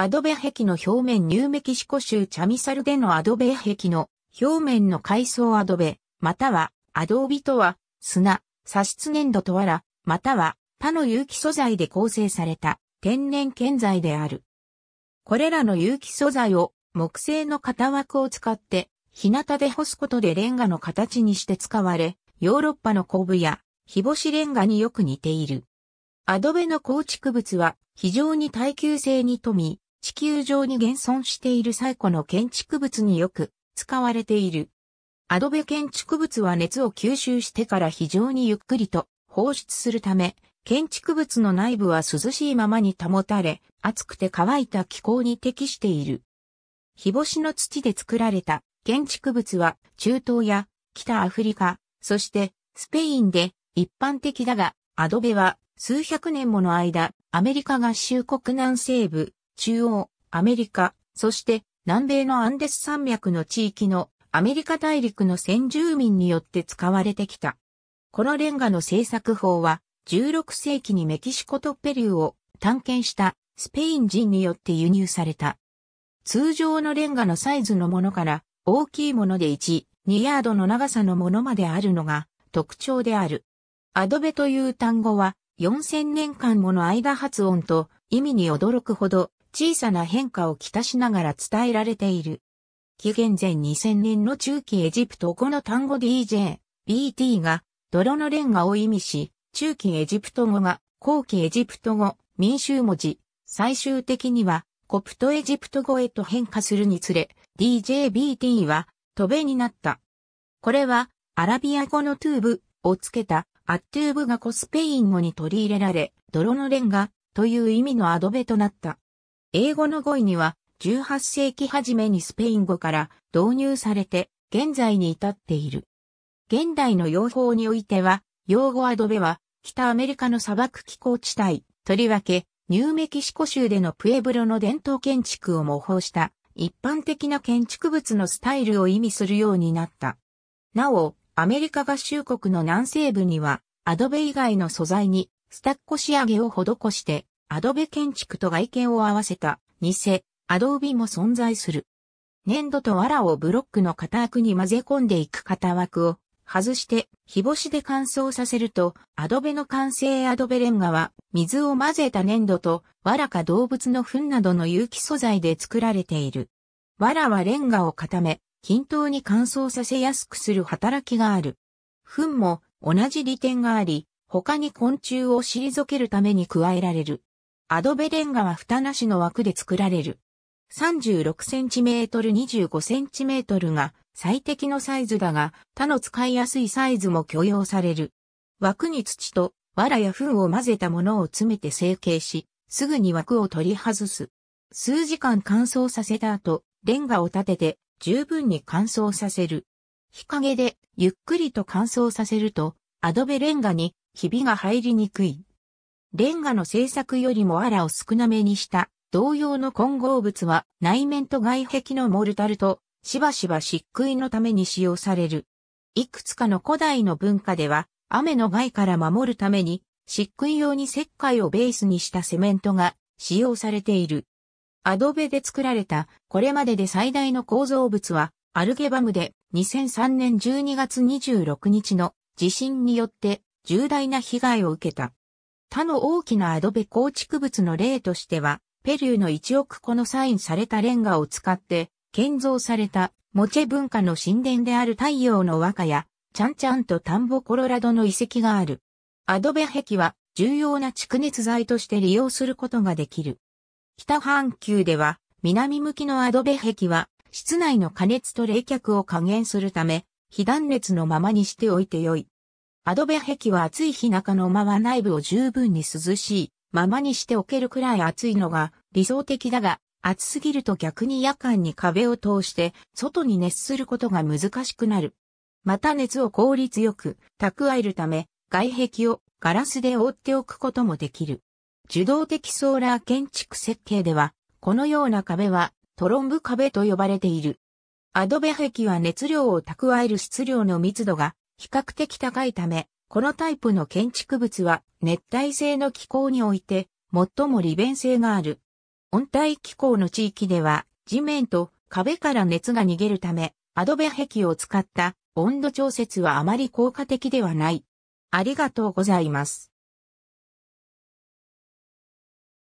アドベ壁の表面ニューメキシコ州チャミサルでのアドベ壁の表面の階層アドベ、またはアドービとは砂、砂質粘土とわら、または他の有機素材で構成された天然建材である。これらの有機素材を木製の型枠を使って日向で干すことでレンガの形にして使われ、ヨーロッパの昆部や日干しレンガによく似ている。アドベの構築物は非常に耐久性に富み、地球上に現存している最古の建築物によく使われている。アドベ建築物は熱を吸収してから非常にゆっくりと放出するため、建築物の内部は涼しいままに保たれ、暑くて乾いた気候に適している。日干しの土で作られた建築物は中東や北アフリカ、そしてスペインで一般的だが、アドベは数百年もの間、アメリカ合衆国南西部、中央、アメリカ、そして南米のアンデス山脈の地域のアメリカ大陸の先住民によって使われてきた。このレンガの製作法は16世紀にメキシコとペルーを探検したスペイン人によって輸入された。通常のレンガのサイズのものから大きいもので1、2ヤードの長さのものまであるのが特徴である。アドベという単語は4000年間もの間発音と意味に驚くほど小さな変化をきたしながら伝えられている。紀元前2000年の中期エジプト語の単語 DJ、BT が泥のレンガを意味し、中期エジプト語が後期エジプト語、民衆文字、最終的にはコプトエジプト語へと変化するにつれ、DJBT は、トベになった。これは、アラビア語のトゥーブをつけた、アットゥーブがコスペイン語に取り入れられ、泥のレンガという意味のアドベとなった。英語の語彙には18世紀初めにスペイン語から導入されて現在に至っている。現代の用法においては、用語アドベは北アメリカの砂漠気候地帯、とりわけニューメキシコ州でのプエブロの伝統建築を模倣した一般的な建築物のスタイルを意味するようになった。なお、アメリカ合衆国の南西部にはアドベ以外の素材にスタッコ仕上げを施してアドベ建築と外見を合わせた偽、アドービも存在する。粘土と藁をブロックの型枠に混ぜ込んでいく型枠を外して日干しで乾燥させるとアドベの完成アドベレンガは水を混ぜた粘土と藁か動物の糞などの有機素材で作られている。藁はレンガを固め均等に乾燥させやすくする働きがある。糞も同じ利点があり他に昆虫を退けるために加えられる。アドベレンガは蓋なしの枠で作られる。36cm25cm が最適のサイズだが、他の使いやすいサイズも許容される。枠に土と藁や糞を混ぜたものを詰めて成形し、すぐに枠を取り外す。数時間乾燥させた後、レンガを立てて十分に乾燥させる。日陰でゆっくりと乾燥させると、アドベレンガにひびが入りにくい。レンガの製作よりもアラを少なめにした同様の混合物は内面と外壁のモルタルとしばしば漆喰のために使用される。いくつかの古代の文化では雨の害から守るために漆喰用に石灰をベースにしたセメントが使用されている。アドベで作られたこれまでで最大の構造物はアルゲバムで2003年12月26日の地震によって重大な被害を受けた。他の大きなアドベ構築物の例としては、ペルーの1億個のサインされたレンガを使って、建造された、モチェ文化の神殿である太陽の和歌や、ちゃんちゃんと田んぼコロラドの遺跡がある。アドベ壁は、重要な蓄熱材として利用することができる。北半球では、南向きのアドベ壁は、室内の加熱と冷却を加減するため、非断熱のままにしておいてよい。アドベ壁は暑い日中のまま内部を十分に涼しいままにしておけるくらい暑いのが理想的だが、暑すぎると逆に夜間に壁を通して外に熱することが難しくなる。また熱を効率よく蓄えるため、外壁をガラスで覆っておくこともできる。受動的ソーラー建築設計では、このような壁はトロンブ壁と呼ばれている。アドベ壁は熱量を蓄える質量の密度が比較的高いため、このタイプの建築物は熱帯性の気候において最も利便性がある。温帯気候の地域では地面と壁から熱が逃げるため、アドベ壁を使った温度調節はあまり効果的ではない。ありがとうございます。